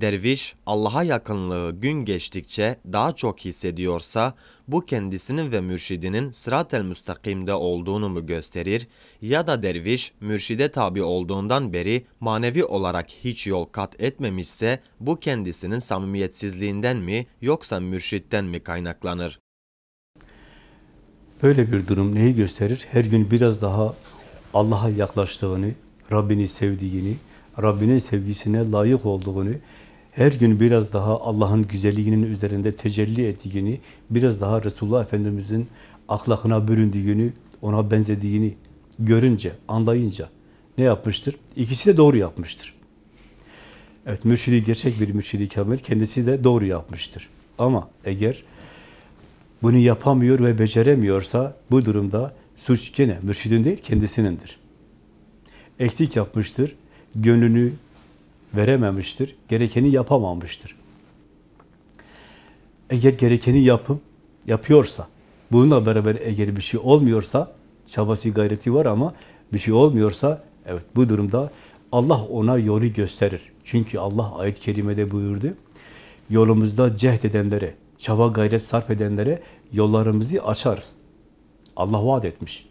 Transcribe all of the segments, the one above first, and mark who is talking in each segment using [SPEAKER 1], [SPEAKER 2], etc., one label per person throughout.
[SPEAKER 1] Derviş Allah'a yakınlığı gün geçtikçe daha çok hissediyorsa bu kendisinin ve mürşidinin sırat-el müstakimde olduğunu mu gösterir ya da derviş mürşide tabi olduğundan beri manevi olarak hiç yol kat etmemişse bu kendisinin samimiyetsizliğinden mi yoksa mürşitten mi kaynaklanır?
[SPEAKER 2] Böyle bir durum neyi gösterir? Her gün biraz daha Allah'a yaklaştığını, Rabbini sevdiğini, Rabbinin sevgisine layık olduğunu, her gün biraz daha Allah'ın güzelliğinin üzerinde tecelli ettiğini, biraz daha Resulullah Efendimiz'in ahlakına büründüğünü, ona benzediğini görünce, anlayınca ne yapmıştır? İkisi de doğru yapmıştır. Evet, mürşidi gerçek bir mürşidi kamil kendisi de doğru yapmıştır. Ama eğer bunu yapamıyor ve beceremiyorsa bu durumda suç gene mürşidin değil kendisinindir. Eksik yapmıştır, gönlünü, verememiştir, gerekeni yapamamıştır. Eğer gerekeni yapıp yapıyorsa, bununla beraber eğer bir şey olmuyorsa, çabası gayreti var ama bir şey olmuyorsa, evet bu durumda Allah ona yolu gösterir. Çünkü Allah ayet-i kerimede buyurdu, yolumuzda cehd edenlere, çaba gayret sarf edenlere yollarımızı açarız. Allah vaat etmiş.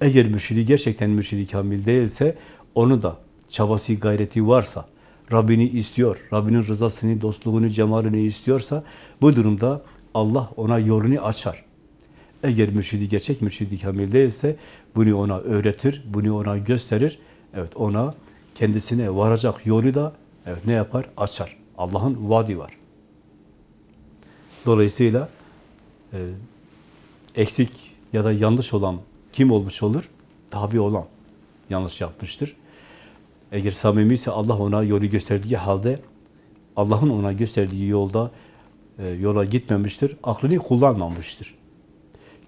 [SPEAKER 2] Eğer mürşidi gerçekten mürşidi kamil değilse onu da çabası, gayreti varsa, Rabbini istiyor, Rabbinin rızasını, dostluğunu, cemalini istiyorsa, bu durumda Allah ona yolunu açar. Eğer mürşidi gerçek mürşidi kamil değilse, bunu ona öğretir, bunu ona gösterir. Evet, ona kendisine varacak yolu da evet, ne yapar? Açar. Allah'ın vadi var. Dolayısıyla e, eksik ya da yanlış olan kim olmuş olur? Tabi olan yanlış yapmıştır. Eğer samimiyse Allah ona yolu gösterdiği halde Allah'ın ona gösterdiği yolda e, yola gitmemiştir. Aklını kullanmamıştır.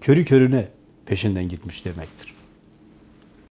[SPEAKER 2] Körü körüne peşinden gitmiş demektir.